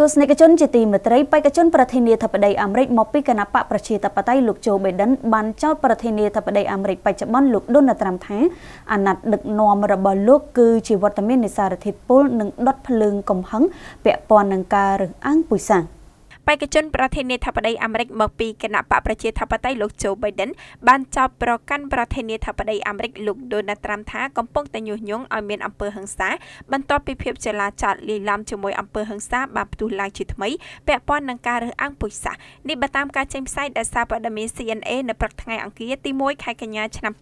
ទស្សនិកជនជាទីមេត្រីបេក្ខជនប្រធានាធិបតីអាមេរិកមកពីគណបកប្រជាធិបតេយ្យលោកโจ Biden បានចោទប្រធានាធិបតីអាមេរិកបច្ចុប្បន្នលោក Donald Trump ថាអាណត្តិដឹកនាំរបស់លោកគឺជាវត្តមាននៃសារធាតុពុលនិងដុតភ្លើងកំហឹងពាក់ព័ន្ធនឹងការរើសអើងពុយសាំងបេក្ខជនប្រធានាធិបតីអាមេរិកមកពីគណៈបកប្រជាធិបតេយ្យលោក Joe Biden បានចោទប្រកាន់ប្រធានាធិបតីអាមេរិកលោក Donald Trump ថាកំពុងតែញុះញង់ឲ្យមានអំពើហិង្សាបន្ទាប់ពីភាពចលាចលលាយឡំជាមួយអំពើហិង្សាបានផ្ទុះឡើងជាថ្មីពាក់ព័ន្ធនឹងការរើសអើងពូជសាសន៍នេះបើតាមការចេញផ្សាយដោយសារព័ត៌មាន CNA នៅព្រឹកថ្ងៃអង្គារទី1ខែកញ្ញាឆ្នាំ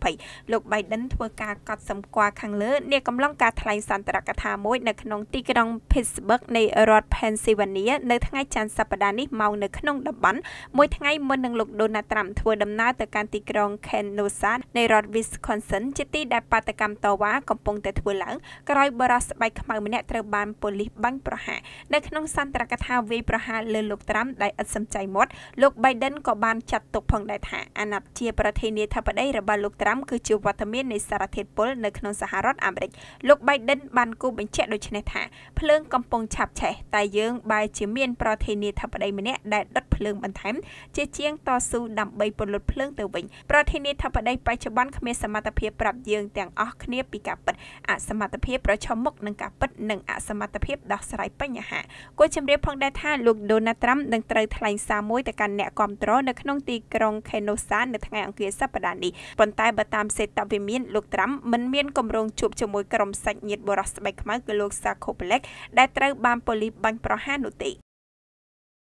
2020លោក Biden ធ្វើការកត់សម្គាល់ខាងលើនេះកំឡុងការថ្លែងសន្ទរកថាមួយនៅក្នុងទីក្រុង Pittsburgh នៃរដ្ឋ Pennsylvania នៅថ្ងៃច័ន្ទសប្តាហ៍នេះមកនៅក្នុងតំបន់មួយថ្ងៃមុននឹងលោកដូណាល់ត្រាំធ្វើដំណើរទៅកាន់ទីក្រុង Kenosha នៃរដ្ឋ Wisconsin ជាទីដែលបាតកម្មតវ៉ាកំពុងតែធ្វើឡើងក្រោយបរិសស្បែកខ្មៅម្នាក់ត្រូវបានប៉ូលីសបាញ់ប្រហារនៅក្នុង សន្ទរកថាវាយប្រហារលើលោកត្រាំដែលឥតសំចៃមាត់លោក Biden ក៏បានចាត់ទុកផងដែរថាអាណត្តិជាប្រធានាធិបតីរបស់លោកត្រាំគឺជាវត្តមាននៃសារធាតុពុលនៅក្នុងសហរដ្ឋអាមេរិកលោក Biden បានគូបញ្ជាក់ដូចនេះថាភ្លើងកំពុងឆាប់ឆេះតែយើងបែរជាមានប្រធាននាធិបតីម្នាក់ដែលដុតភ្លើងបន្ថែមជាជាងតស៊ូដើម្បីពន្លត់ភ្លើងទៅវិញប្រធានាធិបតីបច្ចុប្បន្នគ្មានសមត្ថភាពប្រាប់យើងទាំងអស់គ្នាពីការពិតអសមត្ថភាពប្រឈមមុខនឹងការពិតនិងអសមត្ថភាពដោះស្រាយបញ្ហាគួរជំរាបផងដែរថាលោក Donald Trump នឹងត្រូវថ្លែងសារមួយទៅកាន់អ្នកគាំទ្រនៅក្នុងទីក្រុង Kenosha នៅថ្ងៃអង្គារសប្តាហ៍នេះប៉ុន្តែបើតាមសេតវិមានលោក Trump មិនមានគម្រោងជួបជាមួយក្រុមសាច់ញាតិបរិសុទ្ធស្បែកខ្មៅគឺលោក Sarkozy ដែលត្រូវបានប៉ូលីសបាញ់ប្រហារនោះទេ